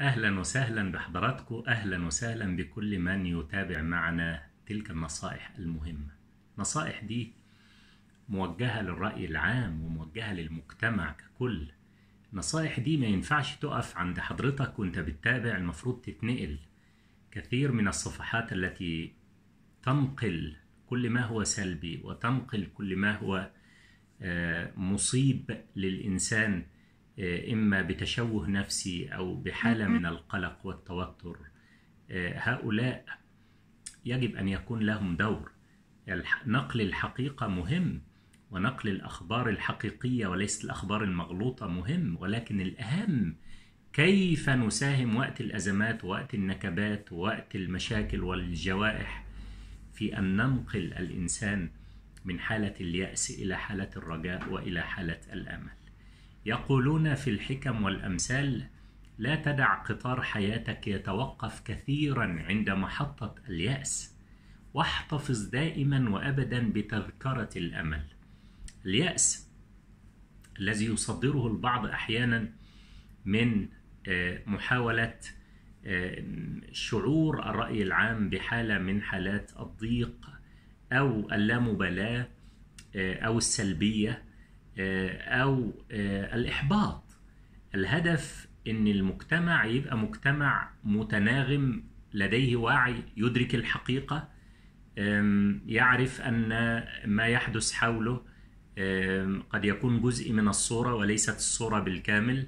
أهلا وسهلا بحضراتكم أهلا وسهلا بكل من يتابع معنا تلك النصائح المهمة النصائح دي موجهة للرأي العام وموجهة للمجتمع ككل النصائح دي ما ينفعش تقف عند حضرتك وانت بتتابع المفروض تتنقل كثير من الصفحات التي تنقل كل ما هو سلبي وتنقل كل ما هو آه، مصيب للإنسان آه، إما بتشوه نفسي أو بحالة من القلق والتوتر آه، هؤلاء يجب أن يكون لهم دور نقل الحقيقة مهم ونقل الأخبار الحقيقية وليس الأخبار المغلوطة مهم ولكن الأهم كيف نساهم وقت الأزمات ووقت النكبات ووقت المشاكل والجوائح في أن ننقل الإنسان من حالة اليأس إلى حالة الرجاء وإلى حالة الأمل يقولون في الحكم والأمثال لا تدع قطار حياتك يتوقف كثيرا عند محطة اليأس واحتفظ دائما وأبدا بتذكرة الأمل اليأس الذي يصدره البعض أحيانا من آه، محاولة آه، شعور الرأي العام بحالة من حالات الضيق أو اللامبالاة آه، أو السلبية آه، او آه، الاحباط الهدف ان المجتمع يبقى مجتمع متناغم لديه وعي يدرك الحقيقه يعرف ان ما يحدث حوله قد يكون جزء من الصوره وليست الصوره بالكامل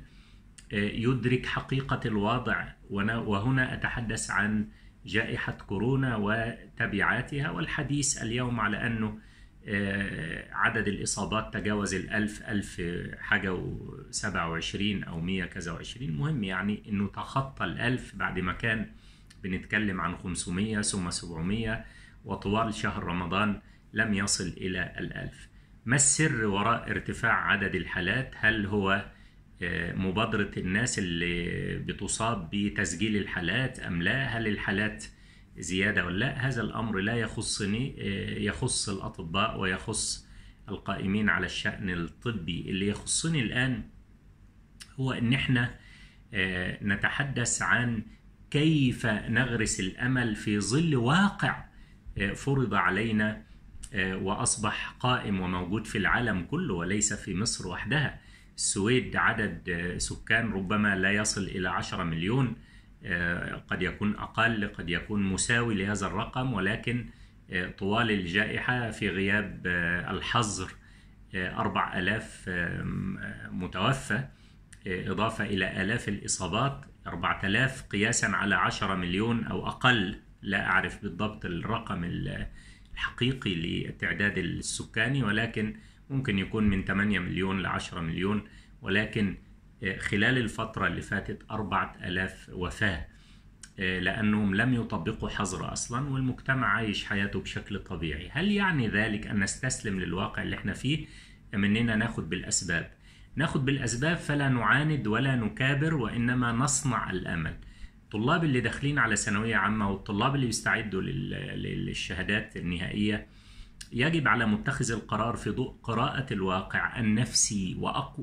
آه، يدرك حقيقه الوضع وهنا اتحدث عن جائحه كورونا وتبعاتها والحديث اليوم على انه آه، عدد الإصابات تجاوز الألف ألف حاجة وسبعة وعشرين أو مية كذا وعشرين المهم يعني إنه تخطى الألف بعد ما كان بنتكلم عن 500 ثم 700 وطوال شهر رمضان لم يصل إلى الألف ما السر وراء ارتفاع عدد الحالات هل هو آه، مبادرة الناس اللي بتصاب بتسجيل الحالات أم لا هل الحالات زياده ولا لا هذا الامر لا يخصني آه، يخص الاطباء ويخص القائمين على الشان الطبي اللي يخصني الان هو ان احنا آه، نتحدث عن كيف نغرس الامل في ظل واقع آه، فرض علينا واصبح قائم وموجود في العالم كله وليس في مصر وحدها السويد عدد سكان ربما لا يصل الى 10 مليون آه، قد يكون أقل قد يكون مساوي لهذا الرقم ولكن آه، طوال الجائحة في غياب آه، الحظر 4000 متوفى إضافة إلى آلاف الإصابات 4000 قياسا على 10 مليون أو أقل لا أعرف بالضبط الرقم الحقيقي للتعداد السكاني ولكن ممكن يكون من 8 مليون ل 10 مليون ولكن خلال الفترة اللي فاتت 4000 وفاة آه، لأنهم لم يطبقوا حظر أصلا والمجتمع عايش حياته بشكل طبيعي هل يعني ذلك أن نستسلم للواقع اللي احنا فيه أم أننا ناخد بالأسباب ناخد بالأسباب فلا نعاند ولا نكابر وإنما نصنع الأمل الطلاب اللي داخلين على ثانوية عامة والطلاب اللي بيستعدوا للشهادات النهائية يجب على متخذ القرار في ضوء قراءة الواقع النفسي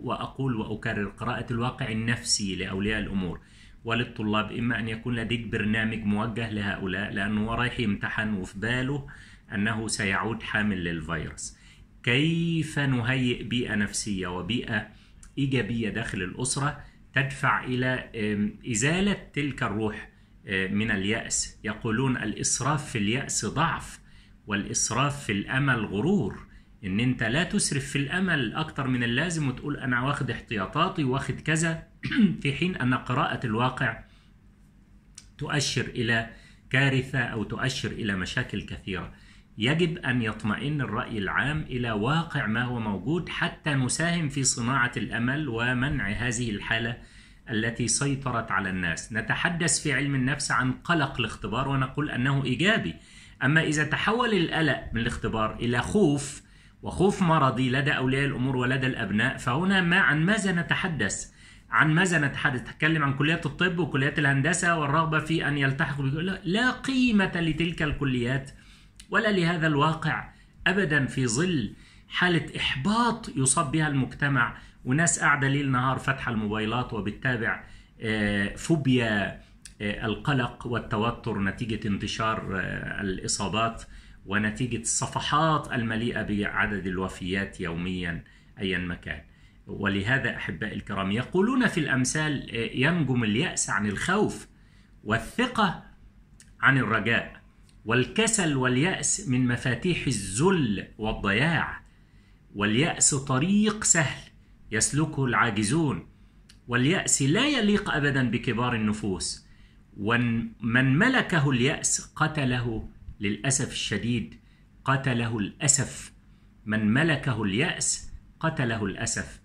وأقول وأكرر قراءة الواقع النفسي لأولياء الأمور وللطلاب إما أن يكون لديك برنامج موجه لهؤلاء لأنه هو رايح يمتحن وفي باله أنه سيعود حامل للفيروس كيف نهيئ بيئة نفسية وبيئة إيجابية داخل الأسرة تدفع إلى إزالة تلك الروح من اليأس يقولون الإسراف في اليأس ضعف والإسراف في الأمل غرور إن أنت لا تسرف في الأمل أكتر من اللازم وتقول أنا واخد احتياطاتي واخد كذا في حين أن قراءة الواقع تؤشر إلى كارثة أو تؤشر إلى مشاكل كثيرة يجب أن يطمئن الرأي العام إلى واقع ما هو موجود حتى نساهم في صناعة الأمل ومنع هذه الحالة التي سيطرت على الناس نتحدث في علم النفس عن قلق الاختبار ونقول أنه إيجابي أما إذا تحول القلق من الاختبار إلى خوف وخوف مرضي لدى أولياء الأمور ولدى الأبناء فهنا ما عن ماذا نتحدث عن ماذا نتحدث تتكلم عن كليات الطب وكليات الهندسة والرغبة في أن يلتحقوا لا قيمة لتلك الكليات ولا لهذا الواقع أبدا في ظل حالة إحباط يصاب بها المجتمع وناس قاعدة ليل نهار فاتحة الموبايلات وبتتابع آه، فوبيا آه، القلق والتوتر نتيجه انتشار آه، الاصابات ونتيجه الصفحات المليئه بعدد الوفيات يوميا ايا ما كان. ولهذا احبائي الكرام يقولون في الامثال آه، ينجم الياس عن الخوف والثقه عن الرجاء والكسل والياس من مفاتيح الذل والضياع والياس طريق سهل يسلكه العاجزون والياس لا يليق ابدا بكبار النفوس ومن ملكه اليأس قتله للأسف الشديد قتله الأسف من ملكه اليأس قتله الأسف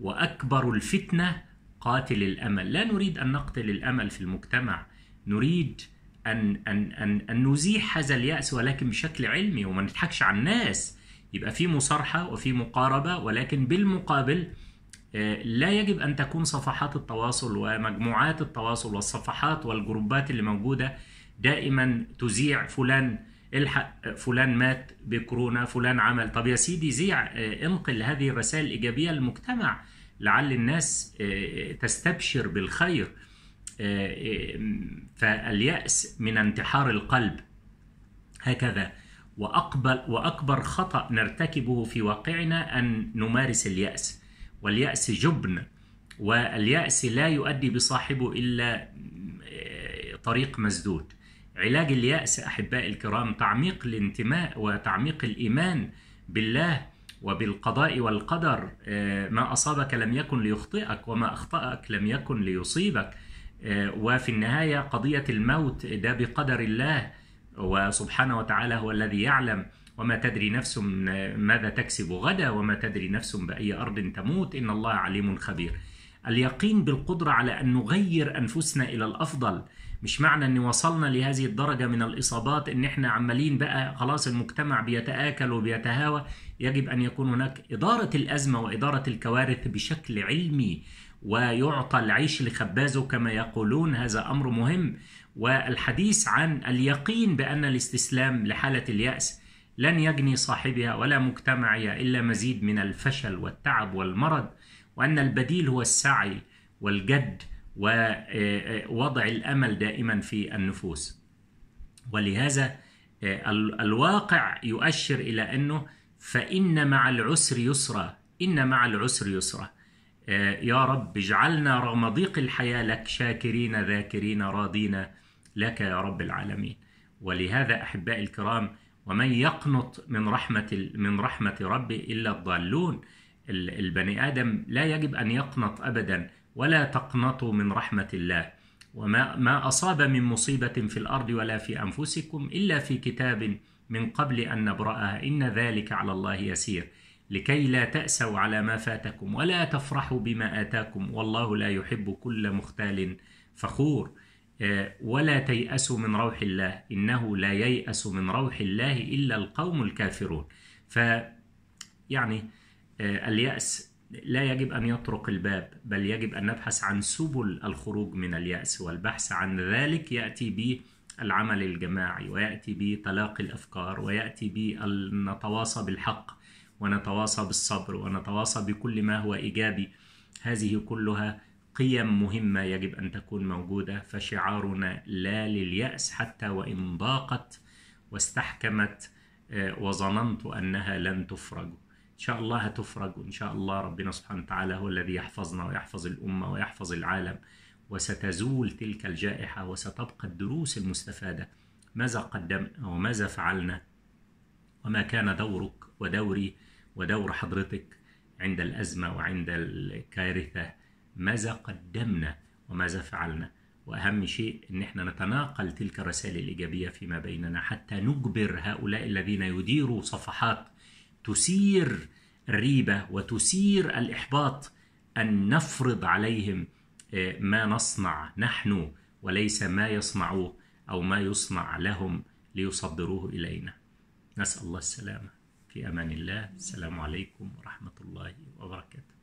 وأكبر الفتنة قاتل الأمل لا نريد أن نقتل الأمل في المجتمع نريد أن, أن, أن, أن نزيح هذا اليأس ولكن بشكل علمي وما نضحكش على الناس يبقى في مصارحة وفي مقاربة ولكن بالمقابل لا يجب أن تكون صفحات التواصل ومجموعات التواصل والصفحات والجروبات اللي موجودة دائما تذيع فلان الحق فلان مات بكورونا فلان عمل طب يا سيدي ذيع آه، انقل هذه الرسائل الإيجابية للمجتمع لعل الناس آه، تستبشر بالخير آه، فاليأس من انتحار القلب هكذا وأقبل وأكبر خطأ نرتكبه في واقعنا أن نمارس اليأس واليأس جبن واليأس لا يؤدي بصاحبه إلا آه، طريق مسدود علاج اليأس أحباء الكرام تعميق الانتماء وتعميق الإيمان بالله وبالقضاء والقدر آه، ما أصابك لم يكن ليخطئك وما أخطأك لم يكن ليصيبك آه، وفي النهاية قضية الموت ده بقدر الله وسبحانه وتعالى هو الذي يعلم وما تدري نفس ماذا تكسب غدا وما تدري نفس باي ارض تموت ان الله عليم خبير اليقين بالقدره على ان نغير انفسنا الى الافضل مش معنى ان وصلنا لهذه الدرجه من الاصابات ان احنا عمالين بقى خلاص المجتمع بيتاكل وبيتهاوى يجب ان يكون هناك اداره الازمه واداره الكوارث بشكل علمي ويعطى العيش لخبازه كما يقولون هذا امر مهم والحديث عن اليقين بان الاستسلام لحاله الياس لن يجني صاحبها ولا مجتمعها إلا مزيد من الفشل والتعب والمرض وأن البديل هو السعي والجد ووضع الأمل دائما في النفوس ولهذا آه، الواقع يؤشر إلى أنه فإن مع العسر يسرا إن مع العسر يسرا آه، يا رب اجعلنا رغم ضيق الحياة لك شاكرين ذاكرين راضين لك يا رب العالمين ولهذا أحبائي الكرام ومن يقنط من رحمة من رحمة ربه إلا الضالون البني آدم لا يجب أن يقنط أبدا ولا تقنطوا من رحمة الله وما ما أصاب من مصيبة في الأرض ولا في أنفسكم إلا في كتاب من قبل أن نبرأها إن ذلك على الله يسير لكي لا تأسوا على ما فاتكم ولا تفرحوا بما آتاكم والله لا يحب كل مختال فخور آه، ولا تيأسوا من روح الله إنه لا ييأس من روح الله إلا القوم الكافرون ف يعني آه، اليأس لا يجب أن يطرق الباب بل يجب أن نبحث عن سبل الخروج من اليأس والبحث عن ذلك يأتي بالعمل الجماعي ويأتي بتلاقي الأفكار ويأتي بأن نتواصى بالحق ونتواصى بالصبر ونتواصى بكل ما هو إيجابي هذه كلها قيم مهمة يجب أن تكون موجودة فشعارنا لا لليأس حتى وإن ضاقت واستحكمت آه، وظننت أنها لن تفرج إن شاء الله هتفرج وإن شاء الله ربنا سبحانه وتعالى هو الذي يحفظنا ويحفظ الأمة ويحفظ العالم وستزول تلك الجائحة وستبقى الدروس المستفادة ماذا قدمنا وماذا فعلنا وما كان دورك ودوري ودور حضرتك عند الأزمة وعند الكارثة ماذا قدمنا وماذا فعلنا واهم شيء ان احنا نتناقل تلك الرسائل الايجابيه فيما بيننا حتى نجبر هؤلاء الذين يديروا صفحات تثير الريبه وتثير الاحباط ان نفرض عليهم آه، ما نصنع نحن وليس ما يصنعوه او ما يصنع لهم ليصدروه الينا. نسال الله السلامه في امان الله، السلام عليكم ورحمه الله وبركاته.